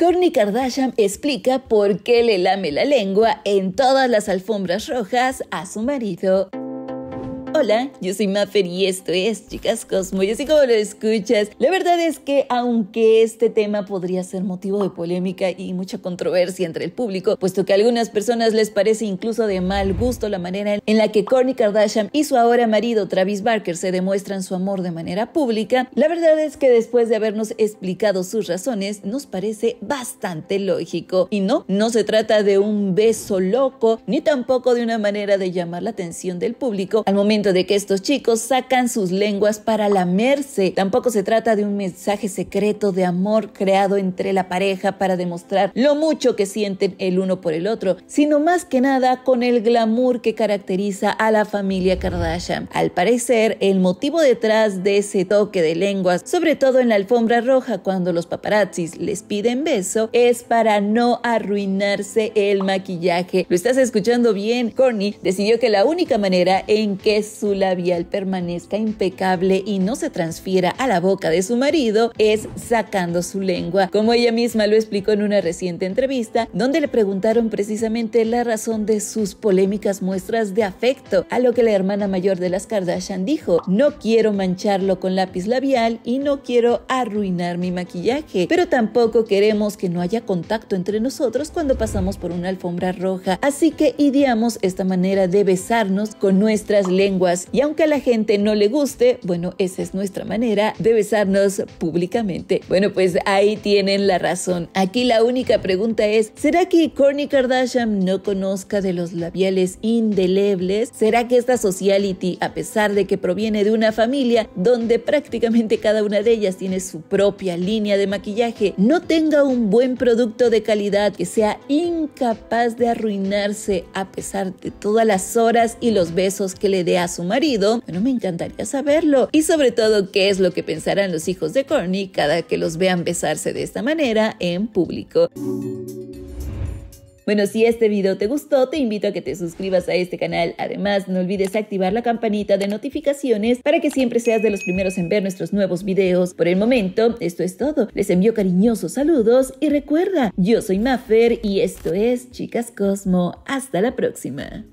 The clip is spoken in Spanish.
Kourtney Kardashian explica por qué le lame la lengua en todas las alfombras rojas a su marido. Hola, yo soy Maffer y esto es Chicas Cosmo. Y así como lo escuchas, la verdad es que aunque este tema podría ser motivo de polémica y mucha controversia entre el público, puesto que a algunas personas les parece incluso de mal gusto la manera en la que Kourtney Kardashian y su ahora marido Travis Barker se demuestran su amor de manera pública, la verdad es que después de habernos explicado sus razones, nos parece bastante lógico. Y no, no se trata de un beso loco, ni tampoco de una manera de llamar la atención del público al momento de que estos chicos sacan sus lenguas para lamerse. Tampoco se trata de un mensaje secreto de amor creado entre la pareja para demostrar lo mucho que sienten el uno por el otro, sino más que nada con el glamour que caracteriza a la familia Kardashian. Al parecer, el motivo detrás de ese toque de lenguas, sobre todo en la alfombra roja cuando los paparazzis les piden beso, es para no arruinarse el maquillaje. Lo estás escuchando bien, Corney decidió que la única manera en que su labial permanezca impecable y no se transfiera a la boca de su marido es sacando su lengua, como ella misma lo explicó en una reciente entrevista, donde le preguntaron precisamente la razón de sus polémicas muestras de afecto, a lo que la hermana mayor de las Kardashian dijo, no quiero mancharlo con lápiz labial y no quiero arruinar mi maquillaje, pero tampoco queremos que no haya contacto entre nosotros cuando pasamos por una alfombra roja, así que ideamos esta manera de besarnos con nuestras lenguas y aunque a la gente no le guste, bueno, esa es nuestra manera de besarnos públicamente. Bueno, pues ahí tienen la razón. Aquí la única pregunta es, ¿será que Kourtney Kardashian no conozca de los labiales indelebles? ¿Será que esta sociality, a pesar de que proviene de una familia donde prácticamente cada una de ellas tiene su propia línea de maquillaje, no tenga un buen producto de calidad que sea incapaz de arruinarse a pesar de todas las horas y los besos que le dé a su su marido? Bueno, me encantaría saberlo. Y sobre todo, ¿qué es lo que pensarán los hijos de Corny cada que los vean besarse de esta manera en público? Bueno, si este video te gustó, te invito a que te suscribas a este canal. Además, no olvides activar la campanita de notificaciones para que siempre seas de los primeros en ver nuestros nuevos videos. Por el momento, esto es todo. Les envío cariñosos saludos y recuerda, yo soy Maffer y esto es Chicas Cosmo. Hasta la próxima.